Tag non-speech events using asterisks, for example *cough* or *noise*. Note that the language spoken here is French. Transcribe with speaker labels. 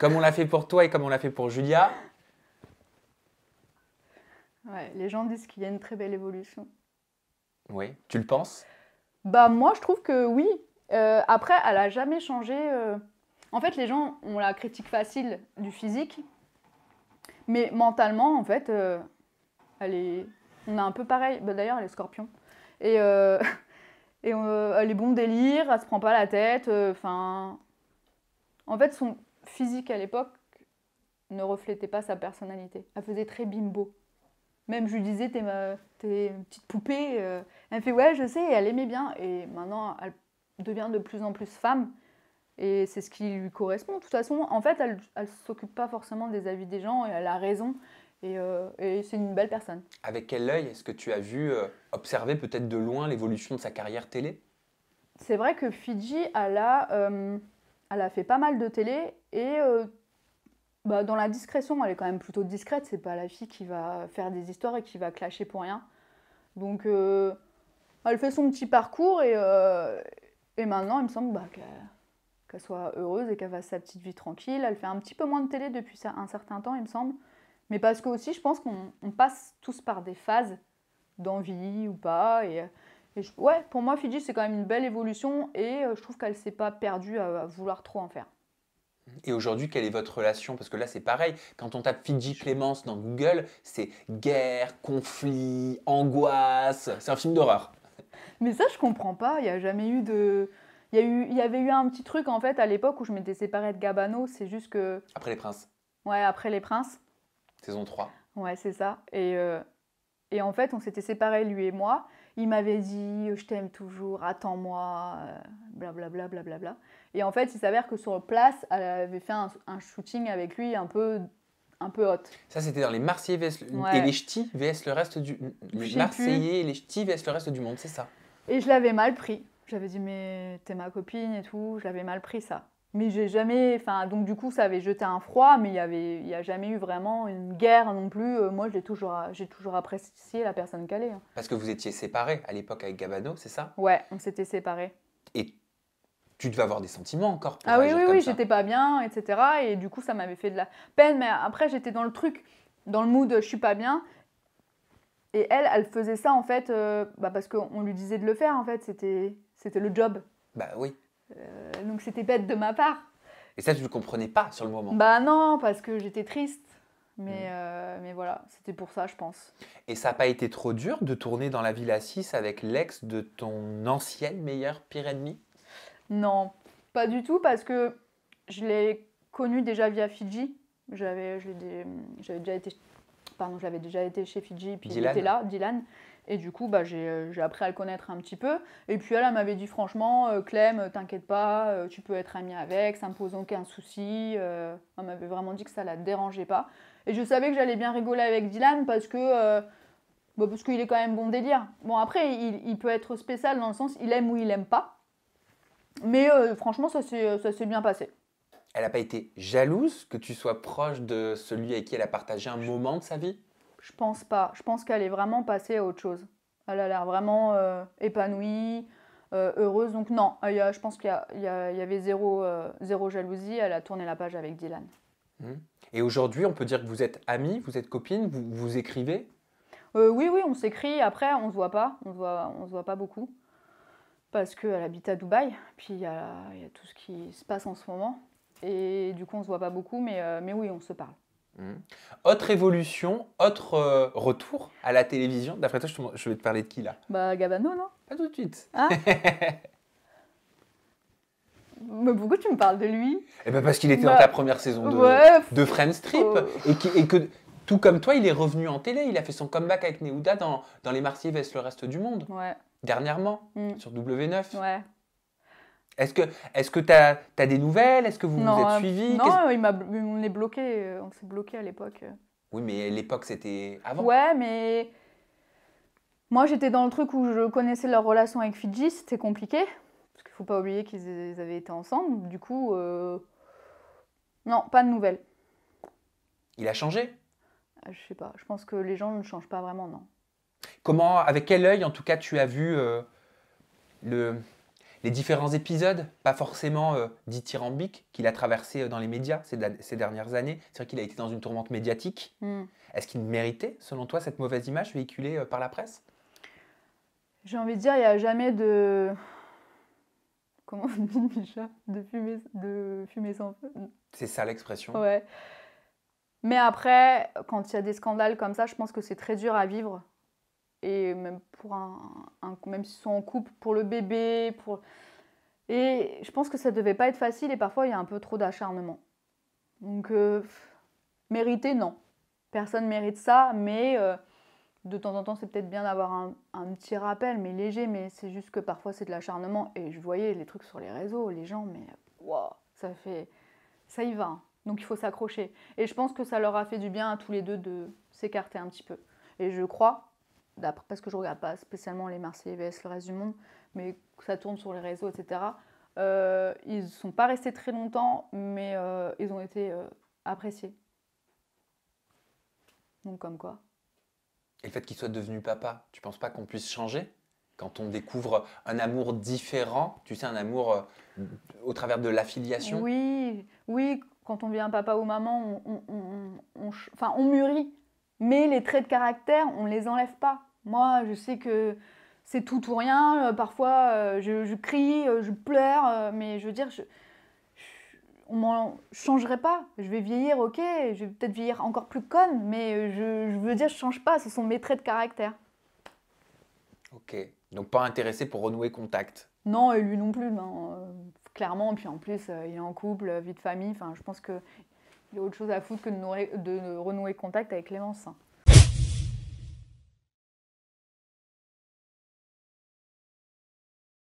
Speaker 1: Comme on l'a fait pour toi et comme on l'a fait pour Julia.
Speaker 2: les gens disent qu'il y a une très belle évolution.
Speaker 1: Oui, tu le penses
Speaker 2: Bah moi je trouve que oui. Euh, après, elle a jamais changé. Euh, en fait, les gens ont la critique facile du physique, mais mentalement, en fait, euh, elle est... on a un peu pareil. Bah, d'ailleurs, elle est scorpion. Et, *laughs* et elle est bon délire, elle se prend pas la tête. Enfin, en fait, son physique à l'époque ne reflétait pas sa personnalité. Elle faisait très bimbo. Même je lui disais, t'es, ma, t'es une petite poupée. Euh. Elle Elle fait, ouais, je sais, et elle aimait bien. Et maintenant, elle devient de plus en plus femme. Et c'est ce qui lui correspond. De toute façon, en fait, elle ne s'occupe pas forcément des avis des gens et elle a raison. Euh, et, c'est une belle personne.
Speaker 1: Avec quel œil est-ce que tu as vu, euh, observer peut-être de loin l'évolution de sa carrière télé
Speaker 2: C'est vrai que Fidji, elle a elle a fait pas mal de télé et euh, bah, dans la discrétion, elle est quand même plutôt discrète. C'est pas la fille qui va faire des histoires et qui va clasher pour rien. Donc, euh, elle fait son petit parcours et, euh, et maintenant, il me semble bah, qu'elle soit heureuse et qu'elle fasse sa petite vie tranquille. Elle fait un petit peu moins de télé depuis un certain temps, il me semble. Mais parce que aussi, je pense qu'on passe tous par des phases d'envie ou pas ouais, pour moi, Fiji, c'est quand même une belle évolution et euh, je trouve qu'elle s'est pas perdue à, vouloir trop en faire.
Speaker 1: Et aujourd'hui, quelle est votre relation Parce que là, c'est pareil. Quand on tape Fiji Clémence dans Google, c'est guerre, conflit, angoisse. C'est un film d'horreur.
Speaker 2: Mais ça, je comprends pas. Il n'y a jamais eu de. Il y, a eu... Il y avait eu un petit truc en fait à l'époque où je m'étais séparée de Gabano. C'est juste que. Après les princes. Ouais, après les princes. Saison 3. Ouais, c'est ça. Et, euh, et en fait, on s'était séparés, lui et moi il m'avait dit je t'aime toujours, attends-moi, euh, blablabla. Bla, bla, bla, Et en fait, il s'avère que sur place, elle avait fait un, shooting avec lui un peu un peu haute.
Speaker 1: Ça, c'était dans les Marseillais et les Ch'tis vs le reste du Marseillais et les Ch'tis vs le reste du monde, c'est ça.
Speaker 2: Et je l'avais mal pris. J'avais dit mais t'es ma copine et tout, j'avais mal pris ça. Mais j'ai jamais. Enfin, donc du coup, ça avait jeté un froid, mais il n'y avait... Y a jamais eu vraiment une guerre non plus. Euh, moi, j'ai toujours, toujours apprécié la personne qu'elle est. Hein.
Speaker 1: Parce que vous étiez séparés à l'époque avec Gabano, c'est ça
Speaker 2: Ouais, on s'était séparés.
Speaker 1: Et tu devais avoir des sentiments encore pour
Speaker 2: Ah oui, oui, oui, j'étais pas bien, etc. Et du coup, ça m'avait fait de la peine. Mais après, j'étais dans le truc, dans le mood, je suis pas bien. Et elle, elle faisait ça en fait, euh, bah, parce qu'on lui disait de le faire en fait. C'était, c'était le job. Bah oui. Euh, donc c'était bête de ma part.
Speaker 1: Et ça, tu ne comprenais pas sur le moment
Speaker 2: Bah non, parce que j'étais triste. Mais, mm. euh, mais voilà, c'était pour ça, je pense.
Speaker 1: Et ça n'a pas été trop dur de tourner dans la Villa 6 avec l'ex de ton ancienne meilleure pire ennemie
Speaker 2: Non, pas du tout, parce que je l'ai connu déjà via Fidji. J'avais déjà été pardon, je l'avais déjà été chez Fidji, puis j'étais il était là, Dylan. Et du coup, bah, euh, j'ai appris à le connaître un petit peu. Et puis elle, elle m'avait dit franchement, euh, Clem, euh, t'inquiète pas, tu peux être amie avec, ça me pose aucun souci. elle m'avait vraiment dit que ça la dérangeait pas. Et je savais que j'allais bien rigoler avec Dylan parce que bah, parce qu'il est quand même bon délire. Bon après, il, peut être spécial dans le sens, il aime ou il aime pas. Mais franchement, ça s'est bien passé
Speaker 1: elle n'a pas été jalouse que tu sois proche de celui avec qui elle a partagé un moment de sa vie
Speaker 2: Je pense pas. Je pense qu'elle est vraiment passée à autre chose. Elle a l'air vraiment euh, épanouie, euh, heureuse. Donc non, je pense qu'il y, avait zéro, euh, zéro, jalousie. Elle a tourné la page avec Dylan.
Speaker 1: Hmm. Et aujourd'hui, on peut dire que vous êtes amis, vous êtes copines, vous, vous écrivez
Speaker 2: Oui, oui, on s'écrit. Après, on se voit pas. On voit, se voit pas beaucoup parce qu'elle habite à Dubaï. Puis il y, y, a tout ce qui se passe en ce moment. Et du coup, on se voit pas beaucoup, mais, euh, mais oui, on se parle.
Speaker 1: Mmh. Autre évolution, autre euh, retour à la télévision. D'après toi, je, vais te parler de qui là
Speaker 2: Bah Gabano, non Pas tout de suite. Ah. *laughs* mais pourquoi tu me parles de lui Eh ben parce qu'il était dans bah, ta première
Speaker 1: saison de, Friends Trip oh. et, et que tout comme toi, il est revenu en télé. Il a fait son comeback avec Neouda dans, Les Marseillais vs le reste du monde. Dernièrement, mmh. sur W9. Ouais. Est-ce que est tu as, des nouvelles Est-ce que vous vous êtes euh, suivis Non,
Speaker 2: il on est bloqué, euh, on s'est bloqué à l'époque. Euh.
Speaker 1: Oui, mais l'époque c'était avant. Ouais,
Speaker 2: mais moi j'étais dans le truc où je connaissais leur relation avec Fidji, c'était compliqué parce qu'il ne faut pas oublier qu'ils avaient été ensemble. Du coup, non, pas de nouvelles. Il a changé Je sais pas. Je pense que les gens ne changent pas vraiment, non.
Speaker 1: Comment, avec quel œil en tout cas, tu as vu le les différents épisodes, pas forcément euh, dithyrambique, qu'il a traversé euh, dans les médias ces, dernières années. C'est-à-dire qu'il a été dans une tourmente médiatique. Hmm. Est-ce qu'il méritait, selon toi, cette mauvaise image véhiculée euh, par la presse
Speaker 2: J'ai envie de dire, il n'y a jamais de. Comment on dit déjà de fumer, de fumer sans feu
Speaker 1: C'est ça l'expression.
Speaker 2: Ouais. Mais après, quand il y a des scandales comme ça, je pense que c'est très dur à vivre et même pour un, même s'ils sont en couple, pour le bébé, pour et je pense que ça devait pas être facile et parfois il y a un peu trop d'acharnement. Donc euh, mériter mérité non, personne mérite ça, mais euh, de temps en temps c'est peut-être bien d'avoir un, un, petit rappel, mais léger, mais c'est juste que parfois c'est de l'acharnement et je voyais les trucs sur les réseaux, les gens, mais waouh, ça fait, ça y va. Hein. Donc il faut s'accrocher. Et je pense que ça leur a fait du bien à tous les deux de s'écarter un petit peu. Et je crois parce que je regarde pas spécialement les Marseillais vs le reste du monde, mais ça tourne sur les réseaux, etc. Euh, ils ne sont pas restés très longtemps, mais euh, ils ont été euh, appréciés. Donc comme quoi.
Speaker 1: Et le fait qu'ils soient devenus papa, tu penses pas qu'on puisse changer quand on découvre un amour différent, tu sais, un amour au travers de l'affiliation
Speaker 2: Oui, oui, quand on devient papa ou maman, enfin, on mûrit. Mais les traits de caractère, on ne les enlève pas. Moi, je sais que c'est tout ou rien. Euh, parfois, euh, je, crie, euh, je pleure, mais je veux dire, je, ne on m'en changerait pas. Je vais vieillir, ok, je vais peut-être vieillir encore plus conne, mais je, veux dire, je change pas. Ce sont mes traits de caractère.
Speaker 1: Ok, donc pas intéressé pour renouer contact.
Speaker 2: Non, et lui non plus, clairement, et clairement. Puis en plus, il est en couple, vie de famille. Enfin, je pense qu'il y a autre chose à foutre que de, de renouer contact avec Clémence. Hein.